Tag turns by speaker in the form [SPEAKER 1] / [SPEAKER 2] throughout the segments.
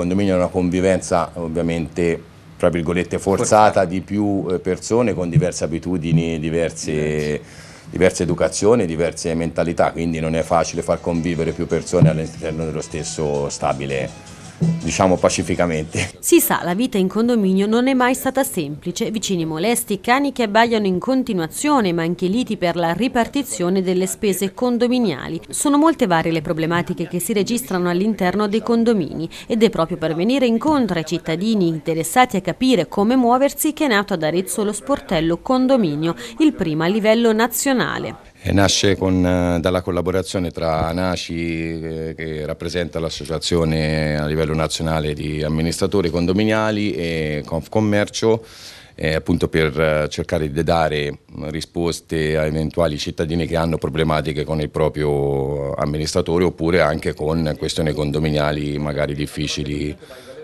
[SPEAKER 1] condominio è una convivenza ovviamente tra virgolette forzata di più eh, persone con diverse abitudini, diverse, diverse educazioni, diverse mentalità, quindi non è facile far convivere più persone all'interno dello stesso stabile diciamo pacificamente.
[SPEAKER 2] Si sa, la vita in condominio non è mai stata semplice, vicini molesti, cani che abbaiano in continuazione, ma anche liti per la ripartizione delle spese condominiali. Sono molte varie le problematiche che si registrano all'interno dei condomini ed è proprio per venire incontro ai cittadini interessati a capire come muoversi che è nato ad Arezzo lo sportello condominio, il primo a livello nazionale
[SPEAKER 1] nasce con, eh, dalla collaborazione tra ANACI, eh, che rappresenta l'associazione a livello nazionale di amministratori condominiali, e Confcommercio, eh, appunto per eh, cercare di dare risposte a eventuali cittadini che hanno problematiche con il proprio amministratore oppure anche con questioni condominiali magari difficili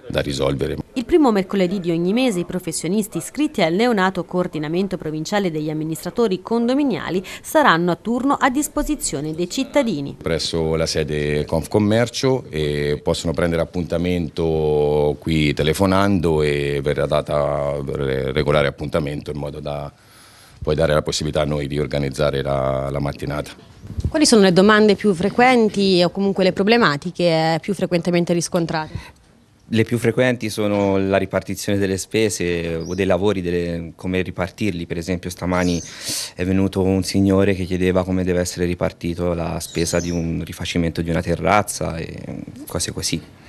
[SPEAKER 1] da risolvere.
[SPEAKER 2] Il primo mercoledì di ogni mese i professionisti iscritti al neonato coordinamento provinciale degli amministratori condominiali saranno a turno a disposizione dei cittadini.
[SPEAKER 1] Presso la sede Confcommercio e possono prendere appuntamento qui telefonando e verrà data regolare appuntamento in modo da poi dare la possibilità a noi di organizzare la, la mattinata.
[SPEAKER 2] Quali sono le domande più frequenti o comunque le problematiche eh, più frequentemente riscontrate?
[SPEAKER 3] Le più frequenti sono la ripartizione delle spese o dei lavori, delle, come ripartirli. Per esempio, stamani è venuto un signore che chiedeva come deve essere ripartito la spesa di un rifacimento di una terrazza e cose così.